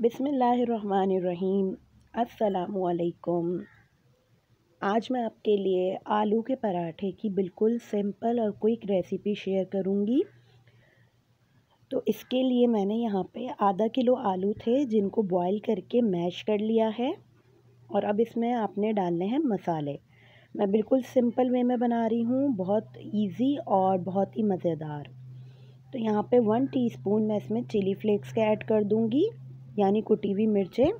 बिसमीम अल्लाम आज मैं आपके लिए आलू के पराठे की बिल्कुल सिंपल और क्विक रेसिपी शेयर करूँगी तो इसके लिए मैंने यहाँ पे आधा किलो आलू थे जिनको बॉईल करके मैश कर लिया है और अब इसमें आपने डालने हैं मसाले मैं बिल्कुल सिंपल वे में बना रही हूँ बहुत इजी और बहुत ही मज़ेदार तो यहाँ पे वन टीस्पून मैं इसमें चिली फ्लेक्स का ऐड कर दूँगी यानी कुटी हुई मिर्चें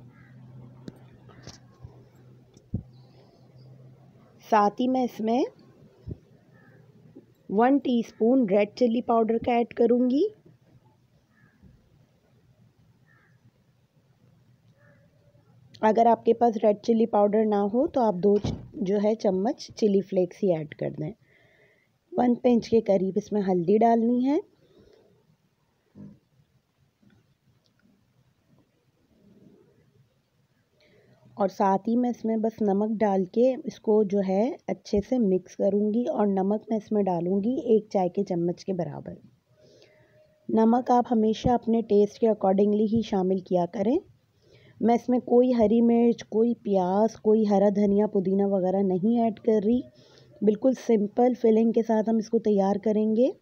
साथ ही मैं इसमें one teaspoon red chilli powder का ऐड करूँगी अगर आपके पास रेड चिल्ली पाउडर ना हो तो आप दो जो है चम्मच चिली फ्लेक्स ही ऐड कर दें वन पिंच के करीब इसमें हल्दी डालनी है और साथ ही मैं इसमें बस नमक डाल के इसको जो है अच्छे से मिक्स करूँगी और नमक मैं इसमें डालूँगी एक चाय के चम्मच के बराबर नमक आप हमेशा अपने टेस्ट के अकॉर्डिंगली ही शामिल किया करें मैं इसमें कोई हरी मिर्च कोई प्याज कोई हरा धनिया पुदीना वगैरह नहीं ऐड कर रही बिल्कुल सिंपल फिलिंग के साथ हम इसको तैयार करेंगे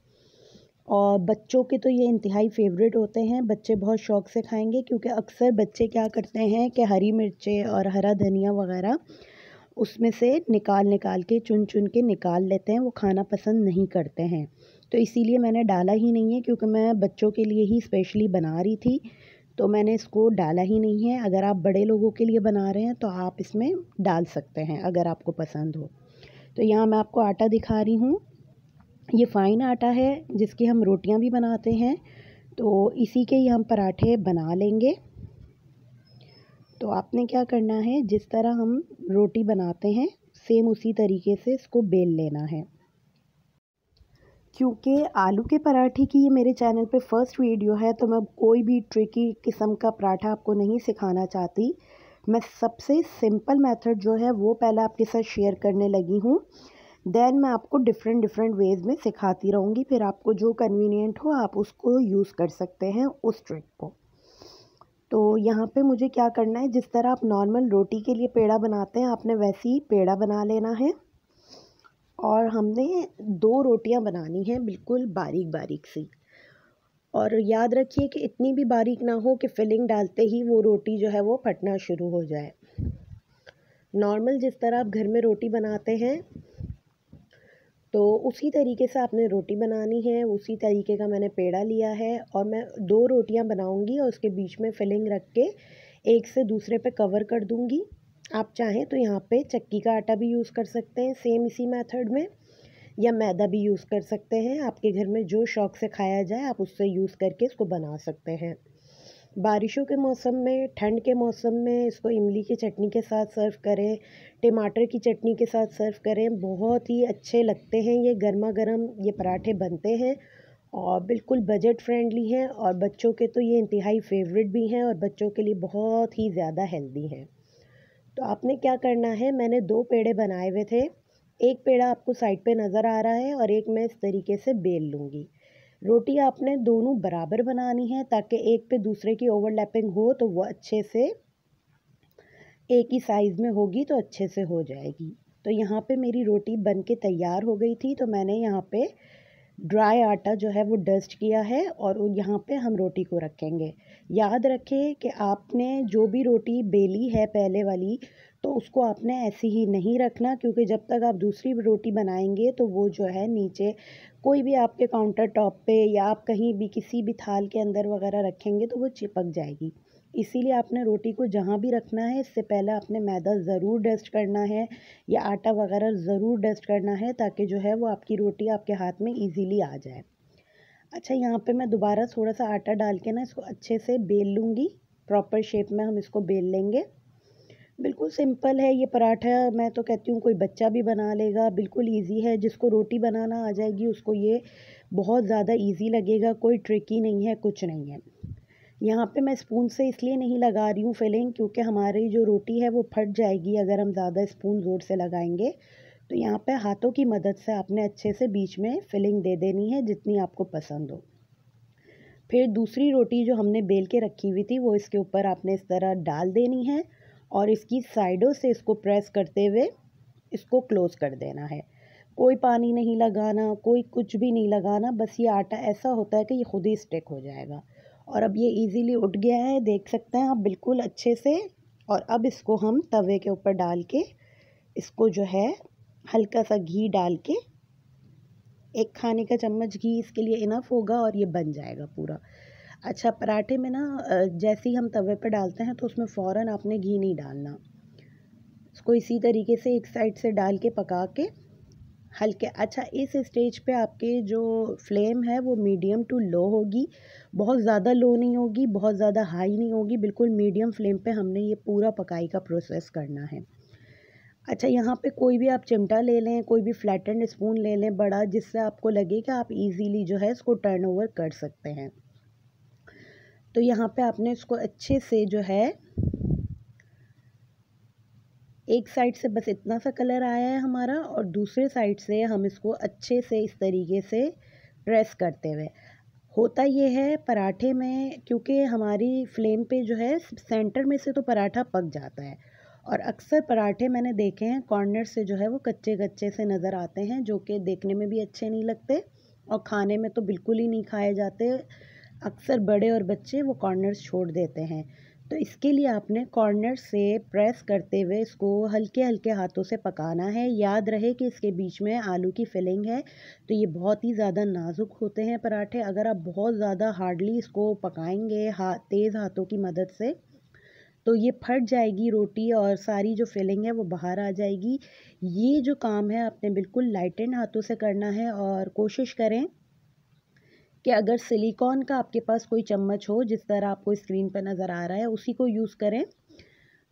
और बच्चों के तो ये इंतहाई फेवरेट होते हैं बच्चे बहुत शौक़ से खाएंगे क्योंकि अक्सर बच्चे क्या करते हैं कि हरी मिर्चें और हरा धनिया वगैरह उसमें से निकाल निकाल के चुन चुन के निकाल लेते हैं वो खाना पसंद नहीं करते हैं तो इसीलिए मैंने डाला ही नहीं है क्योंकि मैं बच्चों के लिए ही स्पेशली बना रही थी तो मैंने इसको डाला ही नहीं है अगर आप बड़े लोगों के लिए बना रहे हैं तो आप इसमें डाल सकते हैं अगर आपको पसंद हो तो यहाँ मैं आपको आटा दिखा रही हूँ ये फ़ाइन आटा है जिसकी हम रोटियां भी बनाते हैं तो इसी के ही हम पराठे बना लेंगे तो आपने क्या करना है जिस तरह हम रोटी बनाते हैं सेम उसी तरीके से इसको बेल लेना है क्योंकि आलू के पराठे की ये मेरे चैनल पे फर्स्ट वीडियो है तो मैं कोई भी ट्रिकी किस्म का पराठा आपको नहीं सिखाना चाहती मैं सबसे सिंपल मेथड जो है वो पहले आपके साथ शेयर करने लगी हूँ देन मैं आपको डिफरेंट डिफरेंट वेज में सिखाती रहूँगी फिर आपको जो कन्वीनियंट हो आप उसको यूज़ कर सकते हैं उस ट्रिक को तो यहाँ पे मुझे क्या करना है जिस तरह आप नॉर्मल रोटी के लिए पेड़ा बनाते हैं आपने वैसे ही पेड़ा बना लेना है और हमने दो रोटियाँ बनानी हैं बिल्कुल बारीक बारीक सी और याद रखिए कि इतनी भी बारीक ना हो कि फिलिंग डालते ही वो रोटी जो है वो फटना शुरू हो जाए नॉर्मल जिस तरह आप घर में रोटी बनाते हैं तो उसी तरीके से आपने रोटी बनानी है उसी तरीके का मैंने पेड़ा लिया है और मैं दो रोटियां बनाऊंगी और उसके बीच में फिलिंग रख के एक से दूसरे पे कवर कर दूंगी आप चाहें तो यहाँ पे चक्की का आटा भी यूज़ कर सकते हैं सेम इसी मेथड में या मैदा भी यूज़ कर सकते हैं आपके घर में जो शौक़ से खाया जाए आप उससे यूज़ करके इसको बना सकते हैं बारिशों के मौसम में ठंड के मौसम में इसको इमली की चटनी के साथ सर्व करें टमाटर की चटनी के साथ सर्व करें बहुत ही अच्छे लगते हैं ये गर्मा गर्म ये पराठे बनते हैं और बिल्कुल बजट फ्रेंडली हैं और बच्चों के तो ये इंतहाई फेवरेट भी हैं और बच्चों के लिए बहुत ही ज़्यादा हेल्दी हैं तो आपने क्या करना है मैंने दो पेड़े बनाए हुए थे एक पेड़ा आपको साइड पे नज़र आ रहा है और एक मैं इस तरीके से बेल लूँगी रोटी आपने दोनों बराबर बनानी है ताकि एक पे दूसरे की ओवरलैपिंग हो तो वो अच्छे से एक ही साइज़ में होगी तो अच्छे से हो जाएगी तो यहाँ पे मेरी रोटी बन के तैयार हो गई थी तो मैंने यहाँ पे ड्राई आटा जो है वो डस्ट किया है और यहाँ पे हम रोटी को रखेंगे याद रखें कि आपने जो भी रोटी बेली है पहले वाली तो उसको आपने ऐसे ही नहीं रखना क्योंकि जब तक आप दूसरी रोटी बनाएंगे तो वो जो है नीचे कोई भी आपके काउंटर टॉप पे या आप कहीं भी किसी भी थाल के अंदर वगैरह रखेंगे तो वो चिपक जाएगी इसीलिए आपने रोटी को जहाँ भी रखना है इससे पहले आपने मैदा ज़रूर डस्ट करना है या आटा वगैरह ज़रूर डस्ट करना है ताकि जो है वो आपकी रोटी आपके हाथ में ईजिली आ जाए अच्छा यहाँ पे मैं दोबारा थोड़ा सा आटा डाल के ना इसको अच्छे से बेल लूँगी प्रॉपर शेप में हम इसको बेल लेंगे बिल्कुल सिंपल है ये पराठा मैं तो कहती हूँ कोई बच्चा भी बना लेगा बिल्कुल इजी है जिसको रोटी बनाना आ जाएगी उसको ये बहुत ज़्यादा इजी लगेगा कोई ट्रिकी नहीं है कुछ नहीं है यहाँ पे मैं स्पून से इसलिए नहीं लगा रही हूँ फिलिंग क्योंकि हमारी जो रोटी है वो फट जाएगी अगर हम ज़्यादा स्पून ज़ोर से लगाएंगे तो यहाँ पर हाथों की मदद से आपने अच्छे से बीच में फिलिंग दे देनी है जितनी आपको पसंद हो फिर दूसरी रोटी जो हमने बेल के रखी हुई थी वो इसके ऊपर आपने इस तरह डाल देनी है और इसकी साइडों से इसको प्रेस करते हुए इसको क्लोज़ कर देना है कोई पानी नहीं लगाना कोई कुछ भी नहीं लगाना बस ये आटा ऐसा होता है कि ये ख़ुद ही स्टिक हो जाएगा और अब ये इजीली उठ गया है देख सकते हैं आप बिल्कुल अच्छे से और अब इसको हम तवे के ऊपर डाल के इसको जो है हल्का सा घी डाल के एक खाने का चम्मच घी इसके लिए इनफ होगा और ये बन जाएगा पूरा अच्छा पराठे में ना जैसे ही हम तवे पर डालते हैं तो उसमें फ़ौर आपने घी नहीं डालना उसको इसी तरीके से एक साइड से डाल के पका के हल्के अच्छा इस स्टेज पे आपके जो फ्लेम है वो मीडियम टू लो होगी बहुत ज़्यादा लो नहीं होगी बहुत ज़्यादा हाई नहीं होगी बिल्कुल मीडियम फ्लेम पे हमने ये पूरा पकाई का प्रोसेस करना है अच्छा यहाँ पे कोई भी आप चिमटा ले लें कोई भी फ्लैटेंड स्पून ले लें बड़ा जिससे आपको लगे कि आप इजीली जो है इसको टर्न ओवर कर सकते हैं तो यहाँ पे आपने इसको अच्छे से जो है एक साइड से बस इतना सा कलर आया है हमारा और दूसरे साइड से हम इसको अच्छे से इस तरीके से प्रेस करते हुए होता ये है पराठे में क्योंकि हमारी फ्लेम पे जो है सेंटर में से तो पराठा पक जाता है और अक्सर पराठे मैंने देखे हैं कॉर्नर से जो है वो कच्चे कच्चे से नज़र आते हैं जो कि देखने में भी अच्छे नहीं लगते और खाने में तो बिल्कुल ही नहीं खाए जाते अक्सर बड़े और बच्चे वो कॉर्नर्स छोड़ देते हैं तो इसके लिए आपने कॉर्नर से प्रेस करते हुए इसको हल्के हल्के हाथों से पकाना है याद रहे कि इसके बीच में आलू की फिलिंग है तो ये बहुत ही ज़्यादा नाजुक होते हैं पराठे अगर आप बहुत ज़्यादा हार्डली इसको पकाएंगे हा तेज़ हाथों की मदद से तो ये फट जाएगी रोटी और सारी जो फिलिंग है वो बाहर आ जाएगी ये जो काम है आपने बिल्कुल लाइटेंड हाथों से करना है और कोशिश करें कि अगर सिलिकॉन का आपके पास कोई चम्मच हो जिस तरह आपको स्क्रीन पर नज़र आ रहा है उसी को यूज़ करें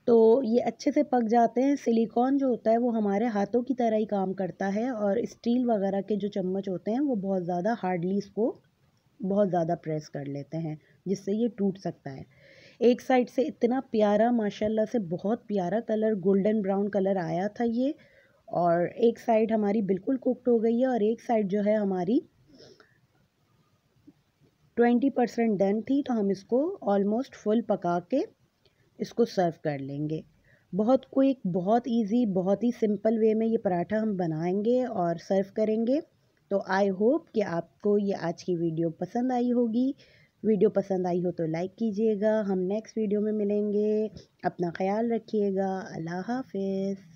तो ये अच्छे से पक जाते हैं सिलिकॉन जो होता है वो हमारे हाथों की तरह ही काम करता है और स्टील वगैरह के जो चम्मच होते हैं वो बहुत ज़्यादा हार्डली इसको बहुत ज़्यादा प्रेस कर लेते हैं जिससे ये टूट सकता है एक साइड से इतना प्यारा माशाल्लाह से बहुत प्यारा कलर गोल्डन ब्राउन कलर आया था ये और एक साइड हमारी बिल्कुल कुकड हो गई है और एक साइड जो है हमारी ट्वेंटी परसेंट डन थी तो हम इसको ऑलमोस्ट फुल पका के इसको सर्व कर लेंगे बहुत क्विक बहुत इजी बहुत ही सिंपल वे में ये पराठा हम बनाएंगे और सर्व करेंगे तो आई होप कि आपको ये आज की वीडियो पसंद आई होगी वीडियो पसंद आई हो तो लाइक कीजिएगा हम नेक्स्ट वीडियो में मिलेंगे अपना ख्याल रखिएगा अल्लाह हाफिज़